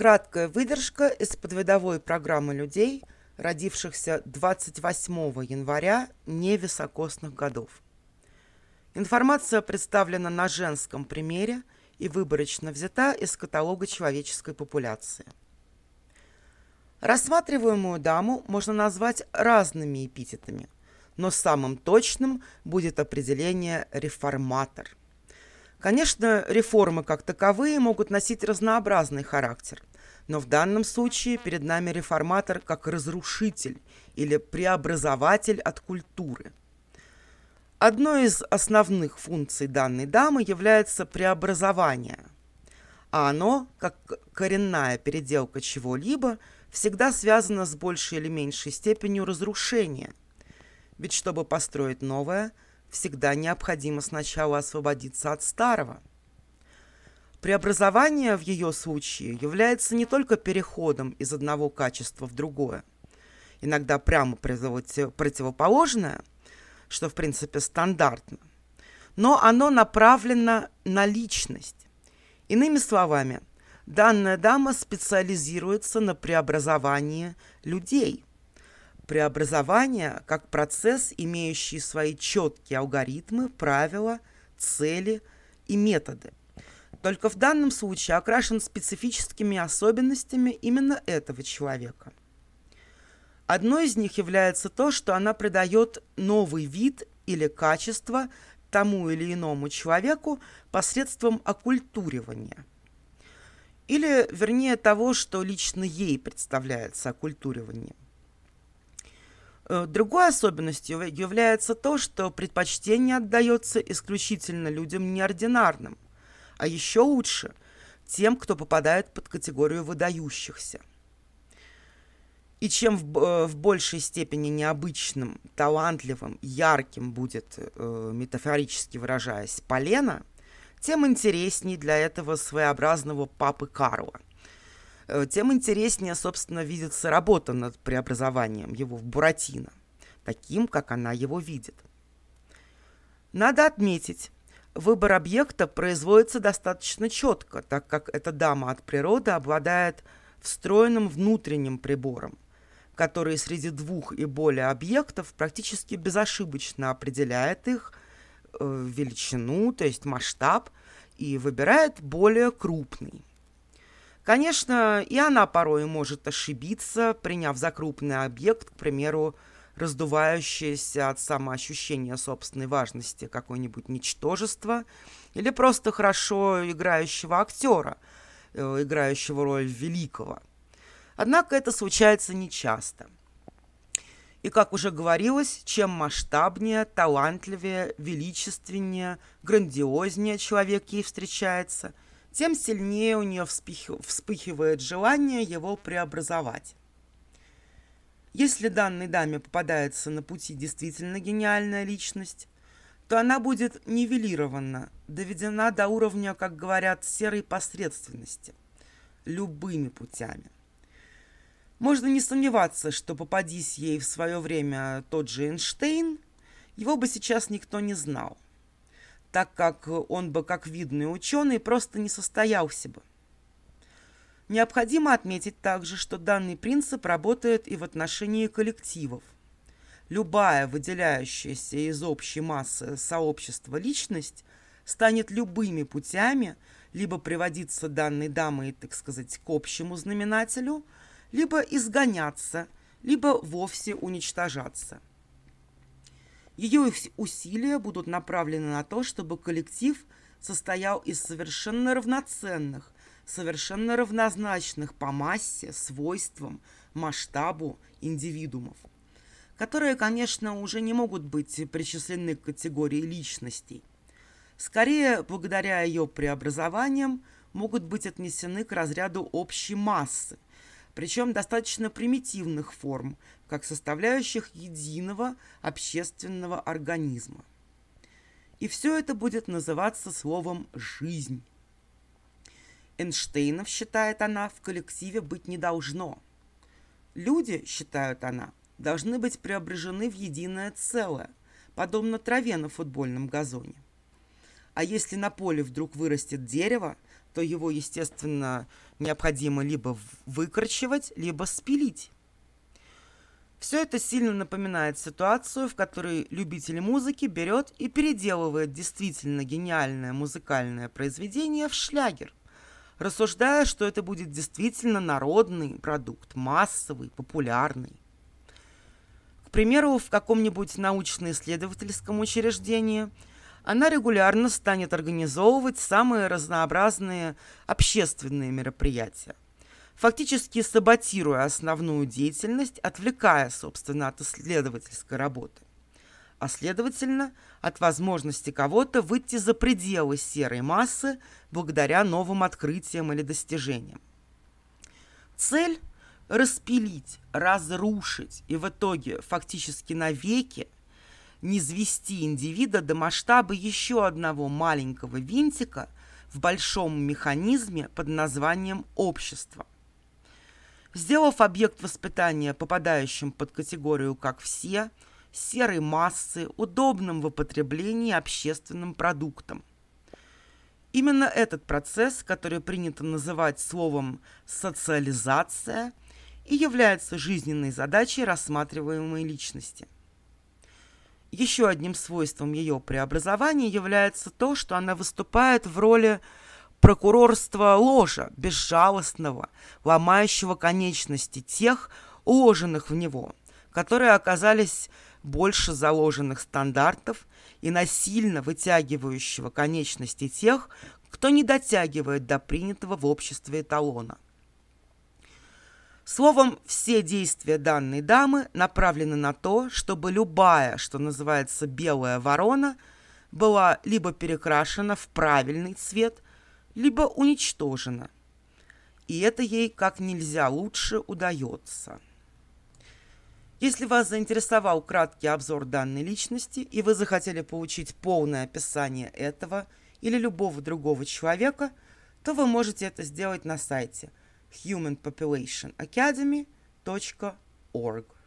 Краткая выдержка из подвидовой программы людей, родившихся 28 января невисокосных годов. Информация представлена на женском примере и выборочно взята из каталога человеческой популяции. Рассматриваемую даму можно назвать разными эпитетами, но самым точным будет определение «реформатор». Конечно, реформы как таковые могут носить разнообразный характер, но в данном случае перед нами реформатор как разрушитель или преобразователь от культуры. Одной из основных функций данной дамы является преобразование, а оно, как коренная переделка чего-либо, всегда связано с большей или меньшей степенью разрушения. Ведь чтобы построить новое – всегда необходимо сначала освободиться от старого. Преобразование в ее случае является не только переходом из одного качества в другое, иногда прямо противоположное, что в принципе стандартно, но оно направлено на личность. Иными словами, данная дама специализируется на преобразовании людей – преобразование как процесс, имеющий свои четкие алгоритмы, правила, цели и методы. Только в данном случае окрашен специфическими особенностями именно этого человека. Одной из них является то, что она придает новый вид или качество тому или иному человеку посредством оккультуривания. Или, вернее, того, что лично ей представляется оккультуриванием. Э, другой особенностью является то, что предпочтение отдается исключительно людям неординарным, а еще лучше – тем, кто попадает под категорию выдающихся. И чем в, э, в большей степени необычным, талантливым, ярким будет, э, метафорически выражаясь, полено, тем интереснее для этого своеобразного папы Карла – Э, тем интереснее, собственно, видится работа над преобразованием его в Буратино, таким, как она его видит. Надо отметить, выбор объекта производится достаточно четко, так как эта дама от природы обладает встроенным внутренним прибором, который среди двух и более объектов практически безошибочно определяет их э, величину, то есть масштаб, и выбирает более крупный. Конечно, и она порой может ошибиться, приняв за крупный объект, к примеру, раздувающееся от самоощущения собственной важности какое-нибудь ничтожество или просто хорошо играющего актера, э, играющего роль великого. Однако это случается нечасто. И, как уже говорилось, чем масштабнее, талантливее, величественнее, грандиознее человек ей встречается – тем сильнее у нее вспыхивает желание его преобразовать. Если данной даме попадается на пути действительно гениальная личность, то она будет нивелирована, доведена до уровня, как говорят, серой посредственности, любыми путями. Можно не сомневаться, что попадись ей в свое время тот же Эйнштейн, его бы сейчас никто не знал – так как он бы, как видный ученый, просто не состоялся бы. Необходимо отметить также, что данный принцип работает и в отношении коллективов. Любая выделяющаяся из общей массы сообщества личность станет любыми путями либо приводиться данной дамой, так сказать, к общему знаменателю, либо изгоняться, либо вовсе уничтожаться – ее усилия будут направлены на то, чтобы коллектив состоял из совершенно равноценных, совершенно равнозначных по массе, свойствам, масштабу индивидуумов, которые, конечно, уже не могут быть причислены к категории личностей. Скорее, благодаря ее преобразованиям, могут быть отнесены к разряду общей массы, причем достаточно примитивных форм, как составляющих единого общественного организма. И все это будет называться словом «жизнь». Эйнштейнов, считает она, в коллективе быть не должно. Люди, считает она, должны быть преображены в единое целое, подобно траве на футбольном газоне. А если на поле вдруг вырастет дерево, то его, естественно, необходимо либо выкорчевать, либо спилить. Все это сильно напоминает ситуацию, в которой любитель музыки берет и переделывает действительно гениальное музыкальное произведение в шлягер, рассуждая, что это будет действительно народный продукт, массовый, популярный. К примеру, в каком-нибудь научно-исследовательском учреждении она регулярно станет организовывать самые разнообразные общественные мероприятия – фактически саботируя основную деятельность, отвлекая, собственно, от исследовательской работы, а следовательно, от возможности кого-то выйти за пределы серой массы благодаря новым открытиям или достижениям. Цель – распилить, разрушить и в итоге фактически навеки не звести индивида до масштаба еще одного маленького винтика в большом механизме под названием «общество». Сделав объект воспитания попадающим под категорию «как все», серой массы, удобным в употреблении общественным продуктом. Именно этот процесс, который принято называть словом «социализация», и является жизненной задачей рассматриваемой личности. Еще одним свойством ее преобразования является то, что она выступает в роли прокурорства ложа, безжалостного, ломающего конечности тех, уложенных в него, которые оказались больше заложенных стандартов и насильно вытягивающего конечности тех, кто не дотягивает до принятого в обществе эталона. Словом, все действия данной дамы направлены на то, чтобы любая, что называется белая ворона, была либо перекрашена в правильный цвет – либо уничтожена. И это ей как нельзя лучше удается. Если вас заинтересовал краткий обзор данной личности, и вы захотели получить полное описание этого или любого другого человека, то вы можете это сделать на сайте humanpopulationacademy.org.